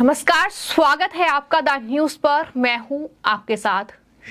नमस्कार स्वागत है आपका द न्यूज पर मैं हूं आपके साथ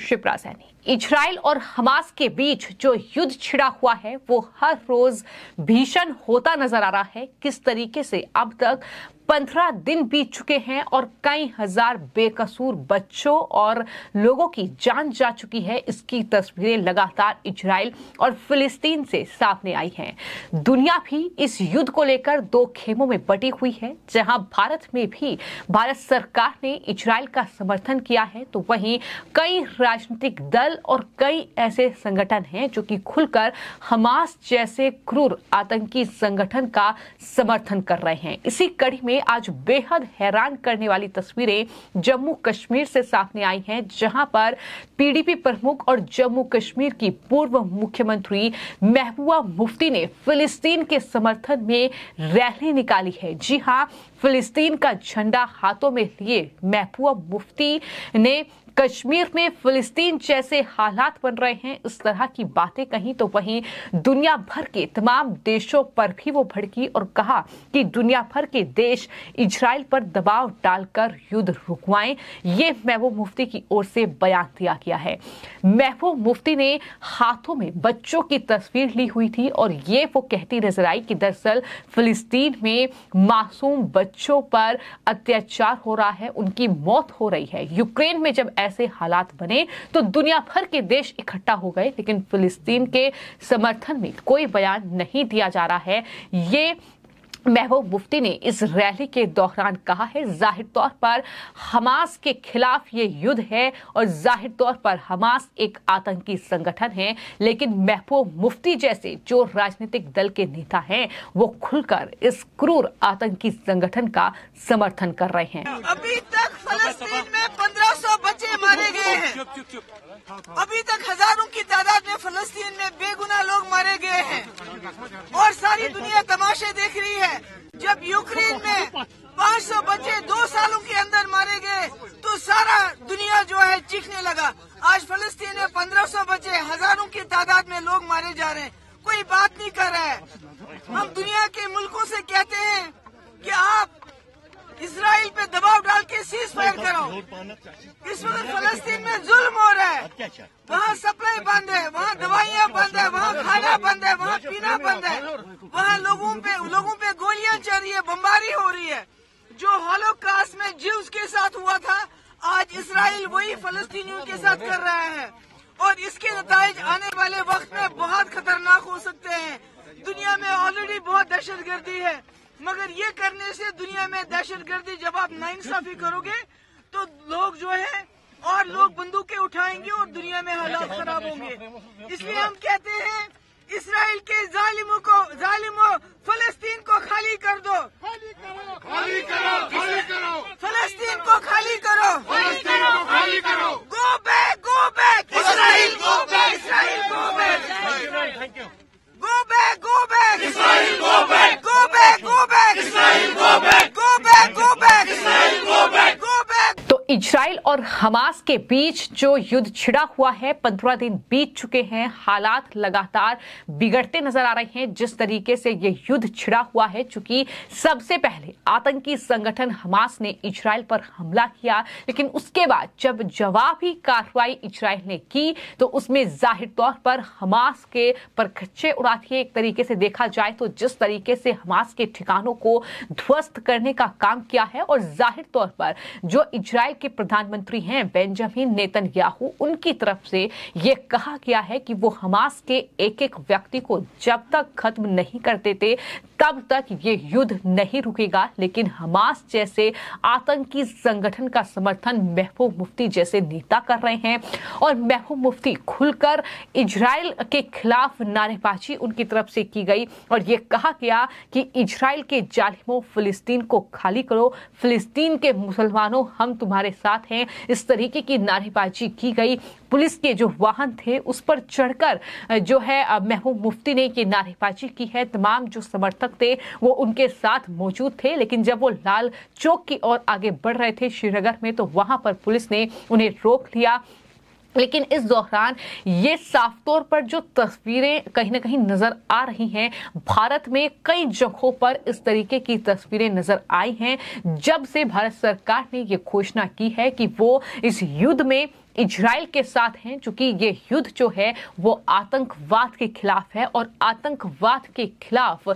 शिप्रा सैनी इजराइल और हमास के बीच जो युद्ध छिड़ा हुआ है वो हर रोज भीषण होता नजर आ रहा है किस तरीके से अब तक पंद्रह दिन बीत चुके हैं और कई हजार बेकसूर बच्चों और लोगों की जान जा चुकी है इसकी तस्वीरें लगातार इजराइल और फिलिस्तीन से सामने आई हैं दुनिया भी इस युद्ध को लेकर दो खेमों में बटी हुई है जहां भारत में भी भारत सरकार ने इजराइल का समर्थन किया है तो वहीं कई राजनीतिक दल और कई ऐसे संगठन हैं जो कि खुलकर हमास जैसे क्रूर आतंकी संगठन का समर्थन कर रहे हैं इसी कड़ी में लिए आज बेहद हैरान करने वाली तस्वीरें जम्मू कश्मीर से सामने आई हैं जहां पर पीडीपी प्रमुख और जम्मू कश्मीर की पूर्व मुख्यमंत्री महबूबा मुफ्ती ने फिलिस्तीन के समर्थन में रैली निकाली है जी हां फिलिस्तीन का झंडा हाथों में लिए महबूबा मुफ्ती ने कश्मीर में फिलिस्तीन जैसे हालात बन रहे हैं इस तरह की बातें कहीं तो वहीं दुनिया भर के तमाम देशों पर भी वो भड़की और कहा कि दुनिया भर के देश इजराइल पर दबाव डालकर युद्ध रुकवाएं ये महबूब मुफ्ती की ओर से बयान दिया गया है महबूब मुफ्ती ने हाथों में बच्चों की तस्वीर ली हुई थी और ये वो कहती नजर आई कि दरअसल फिलिस्तीन में मासूम बच्चों पर अत्याचार हो रहा है उनकी मौत हो रही है यूक्रेन में जब ऐसा ऐसे हालात बने तो दुनिया भर के देश इकट्ठा हो गए लेकिन फिलिस्तीन के समर्थन में कोई बयान नहीं दिया जा रहा है ये महबूब मुफ्ती ने इस रैली के दौरान कहा है जाहिर तौर पर हमास के खिलाफ ये युद्ध है और जाहिर तौर पर हमास एक आतंकी संगठन है लेकिन महबूब मुफ्ती जैसे जो राजनीतिक दल के नेता हैं वो खुलकर इस क्रूर आतंकी संगठन का समर्थन कर रहे हैं अभी तक फलस्तीन में गए हैं अभी तक हजारों की तादाद में फलस्तीन में बेगुना लोग मारे गए हैं और सारी दुनिया तमाशे देख रही है जब यूक्रेन में 500 बच्चे दो सालों के अंदर मारे गए तो सारा दुनिया जो है चीखने लगा आज फलस्तीन में 1500 बच्चे हजारों की तादाद में लोग मारे जा रहे हैं कोई बात नहीं कर रहा है हम दुनिया के मुल्कों से कहते हैं कि आप इसराइल पे दबाव डाल के सीज फायर करो इस वक्त फलस्तीन में जुल्म हो रहा है वहाँ सप्लाई बंद है वहाँ दवाइयाँ बंद है वहाँ खाना बंद है वहाँ पीना बंद है वहाँ लोगों पे लोगों पे गोलियां चल रही है बमबारी हो रही है जो हॉलोकास्ट में जीव के साथ हुआ था आज इसराइल वही फलस्तीनियों के साथ कर रहा है और इसके नतज आने वाले वक्त में बहुत खतरनाक हो सकते हैं दुनिया में ऑलरेडी बहुत दहशत गर्दी है मगर ये करने से दुनिया में दहशत गर्दी जब आप नाइंसाफी करोगे तो लोग जो है और लोग बंदूकें उठाएंगे और दुनिया में हालात खराब होंगे इसलिए हम कहते हैं इसराइल के जालिमों को जालिम इजराइल और हमास के बीच जो युद्ध छिड़ा हुआ है पंद्रह दिन बीत चुके हैं हालात लगातार बिगड़ते नजर आ रहे हैं जिस तरीके से यह युद्ध छिड़ा हुआ है चूंकि सबसे पहले आतंकी संगठन हमास ने इजराइल पर हमला किया लेकिन उसके बाद जब जवाबी कार्रवाई इजराइल ने की तो उसमें जाहिर तौर पर हमास के पर खच्चे उड़ा दिए एक तरीके से देखा जाए तो जिस तरीके से हमास के ठिकानों को ध्वस्त करने का काम किया है और जाहिर तौर पर जो इजराइल के प्रधानमंत्री हैं बेंजामिन नेतन याहू उनकी तरफ से यह कहा गया है कि वो हमास के एक एक व्यक्ति को जब तक खत्म नहीं कर देते तब तक ये युद्ध नहीं रुकेगा लेकिन हमास जैसे आतंकी संगठन का समर्थन महबूब मुफ्ती जैसे नेता कर रहे हैं और महबूब मुफ्ती खुलकर इजराइल के खिलाफ नारेबाजी उनकी तरफ से की गई और ये कहा गया कि इजराइल के जालिमों फिलिस्तीन को खाली करो फिलिस्तीन के मुसलमानों हम तुम्हारे हमारे साथ हैं इस तरीके की नारेबाजी की गई पुलिस के जो वाहन थे उस पर चढ़कर जो है महबूब मुफ्ती ने ये नारेबाजी की है तमाम जो समर्थक थे वो उनके साथ मौजूद थे लेकिन जब वो लाल चौक की ओर आगे बढ़ रहे थे श्रीनगर में तो वहां पर पुलिस ने उन्हें रोक लिया लेकिन इस दौरान ये साफ तौर पर जो तस्वीरें कहीं ना कहीं नज़र आ रही हैं भारत में कई जगहों पर इस तरीके की तस्वीरें नज़र आई हैं जब से भारत सरकार ने ये घोषणा की है कि वो इस युद्ध में इजराइल के साथ हैं चूंकि ये युद्ध जो है वो आतंकवाद के खिलाफ है और आतंकवाद के खिलाफ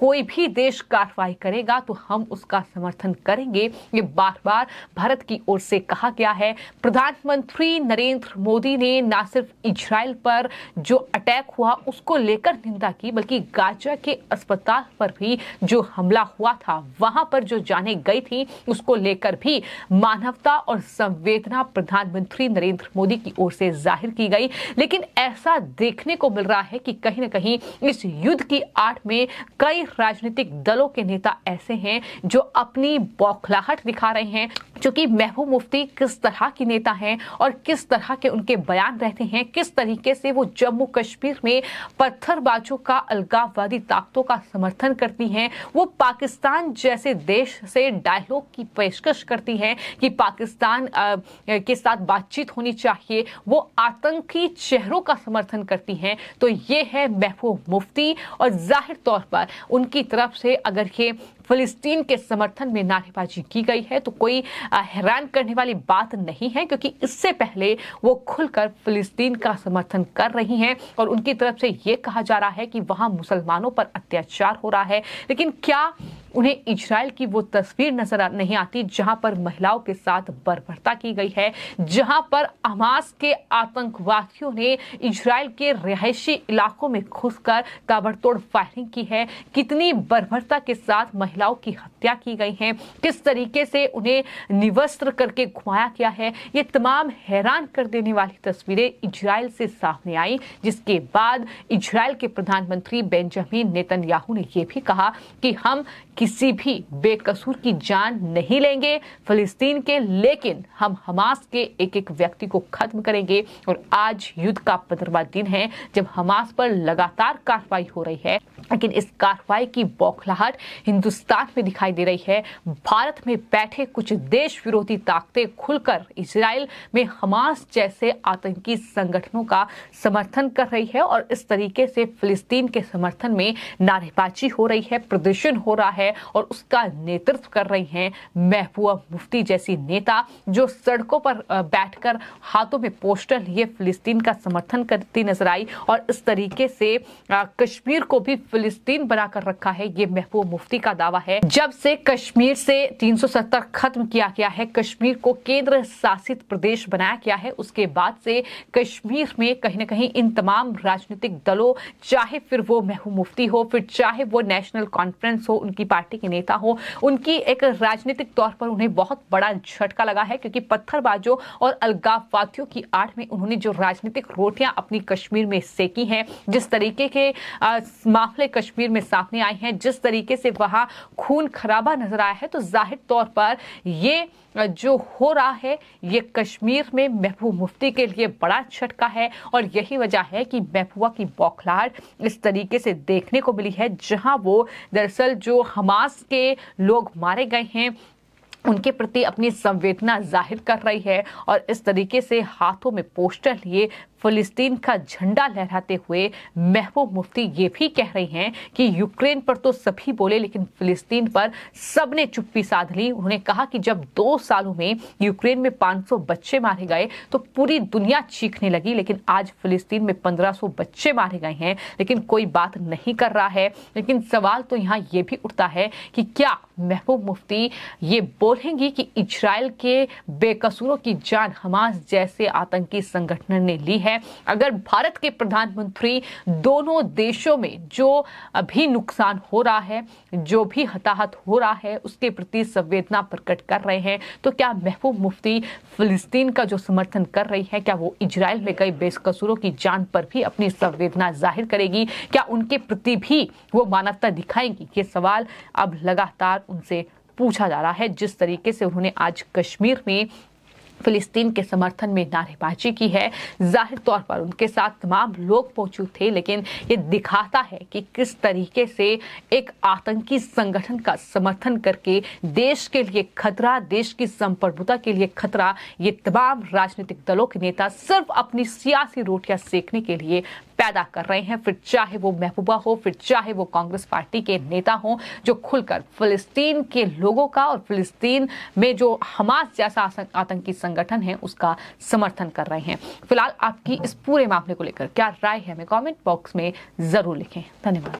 कोई भी देश कार्रवाई करेगा तो हम उसका समर्थन करेंगे ये बार बार भारत की ओर से कहा गया है प्रधानमंत्री नरेंद्र मोदी ने ना सिर्फ इजराइल पर जो अटैक हुआ उसको लेकर निंदा की बल्कि गाजा के अस्पताल पर भी जो हमला हुआ था वहां पर जो जाने गई थी उसको लेकर भी मानवता और संवेदना प्रधानमंत्री नरेंद्र मोदी की ओर से जाहिर की गई लेकिन ऐसा देखने को मिल रहा है कि कहीं ना कहीं इस युद्ध की आड़ में कई राजनीतिक दलों के नेता ऐसे हैं जो अपनी बौखलाहट दिखा रहे हैं क्योंकि महबूब मुफ्ती किस तरह की नेता हैं और किस तरह के उनके बयान रहते हैं किस तरीके से वो जम्मू कश्मीर में पत्थरबाजों का अलगाववादी ताकतों का समर्थन करती हैं वो पाकिस्तान जैसे देश से डायलॉग की पेशकश करती हैं कि पाकिस्तान आ, के साथ बातचीत होनी चाहिए वो आतंकी चेहरों का समर्थन करती हैं तो ये है महबूब मुफ्ती और जाहिर तौर पर उनकी तरफ से अगर ये फिलिस्तीन के समर्थन में नारेबाजी की गई है तो कोई हैरान करने वाली बात नहीं है क्योंकि इससे पहले वो खुलकर फिलिस्तीन का समर्थन कर रही हैं और उनकी तरफ से ये कहा जा रहा है कि वहाँ मुसलमानों पर अत्याचार हो रहा है लेकिन क्या उन्हें इजराइल की वो तस्वीर नजर नहीं आती जहां पर महिलाओं के साथ बर्बरता की गई है जहां पर अमास के आतंकवादियों ने इसराइल के रिहायशी इलाकों में घुसकर ताबड़तोड़ फायरिंग की है कितनी बर्बरता के साथ महिला महिलाओं की हत्या की गई है किस तरीके से उन्हें निवस्त्र करके घुमाया गया है ये तमाम हैरान कर देने वाली तस्वीरें इजराइल से सामने आई जिसके बाद इजराइल के प्रधानमंत्री बेंजामिन नेतन्याहू ने यह भी कहा कि हम किसी भी बेकसूर की जान नहीं लेंगे फलिस्तीन के लेकिन हम हमास के एक एक व्यक्ति को खत्म करेंगे और आज युद्ध का पंद्रवा दिन है जब हमास पर लगातार कार्रवाई हो रही है लेकिन इस कार्रवाई की बौखलाहट हिंदुस्तान पाकिस्तान में दिखाई दे रही है भारत में बैठे कुछ देश विरोधी ताकतें खुलकर इसराइल में हमास जैसे आतंकी संगठनों का समर्थन कर रही है और इस तरीके से फिलिस्तीन के समर्थन में नारेबाजी हो रही है प्रदर्शन हो रहा है और उसका नेतृत्व कर रही हैं महबूबा मुफ्ती जैसी नेता जो सड़कों पर बैठकर हाथों में पोस्टर लिए फिलिस्तीन का समर्थन करती नजर आई और इस तरीके से कश्मीर को भी फिलिस्तीन बनाकर रखा है ये महबूबा मुफ्ती का दावा दावा है जब से कश्मीर से 370 खत्म किया गया है कश्मीर को केंद्र शासित प्रदेश बनाया गया है उसके बाद से कश्मीर में कहीं ना कहीं इन तमाम राजनीतिक दलों चाहे फिर वो महू मुफ्ती हो फिर चाहे वो नेशनल कॉन्फ्रेंस हो उनकी पार्टी के नेता हो उनकी एक राजनीतिक तौर पर उन्हें बहुत बड़ा झटका लगा है क्योंकि पत्थरबाजों और अलगाववादियों की आड़ में उन्होंने जो राजनीतिक रोटियां अपनी कश्मीर में सेकी हैं जिस तरीके के मामले कश्मीर में सामने आए हैं जिस तरीके से वहां खून खराबा नजर आया है तो जाहिर तौर पर ये जो हो रहा है ये कश्मीर में महबूब मुफ्ती के लिए बड़ा झटका है और यही वजह है कि महबूबा की बौखलाहट इस तरीके से देखने को मिली है जहां वो दरअसल जो हमास के लोग मारे गए हैं उनके प्रति अपनी संवेदना जाहिर कर रही है और इस तरीके से हाथों में पोस्टर लिए फिलिस्तीन का झंडा लहराते हुए महबूब मुफ्ती ये भी कह रही हैं कि यूक्रेन पर तो सभी बोले लेकिन फिलिस्तीन पर सबने चुप्पी साध ली उन्होंने कहा कि जब दो सालों में यूक्रेन में 500 बच्चे मारे गए तो पूरी दुनिया चीखने लगी लेकिन आज फिलिस्तीन में 1500 बच्चे मारे गए हैं लेकिन कोई बात नहीं कर रहा है लेकिन सवाल तो यहाँ ये भी उठता है कि क्या महबूब मुफ्ती ये बोलेंगी कि इजराइल के बेकसूरों की जान हमास जैसे आतंकी संगठन ने ली है है अगर भारत के प्रधानमंत्री दोनों देशों में जो अभी नुकसान हो रहा है जो भी हताहत हो रहा है उसके प्रति संवेदना प्रकट कर रहे हैं तो क्या महबूब मुफ्ती फिलिस्तीन का जो समर्थन कर रही है क्या वो इजराइल में कई बेसकसूरों की जान पर भी अपनी संवेदना जाहिर करेगी क्या उनके प्रति भी वो मानवता दिखाएंगी ये सवाल अब लगातार उनसे पूछा जा रहा है जिस तरीके से उन्होंने आज कश्मीर में फिलिस्तीन के समर्थन में नारेबाजी की है जाहिर तौर पर उनके साथ तमाम लोग मौजूद थे लेकिन ये दिखाता है कि किस तरीके से एक आतंकी संगठन का समर्थन करके देश के लिए खतरा देश की संप्रभुता के लिए खतरा ये तमाम राजनीतिक दलों के नेता सिर्फ अपनी सियासी रोटियां सेकने के लिए पैदा कर रहे हैं फिर चाहे वो महबूबा हो फिर चाहे वो कांग्रेस पार्टी के नेता हो जो खुलकर फिलिस्तीन के लोगों का और फिलिस्तीन में जो हमास जैसा आतंकी संगठन है उसका समर्थन कर रहे हैं फिलहाल आपकी इस पूरे मामले को लेकर क्या राय है हमें कॉमेंट बॉक्स में जरूर लिखें धन्यवाद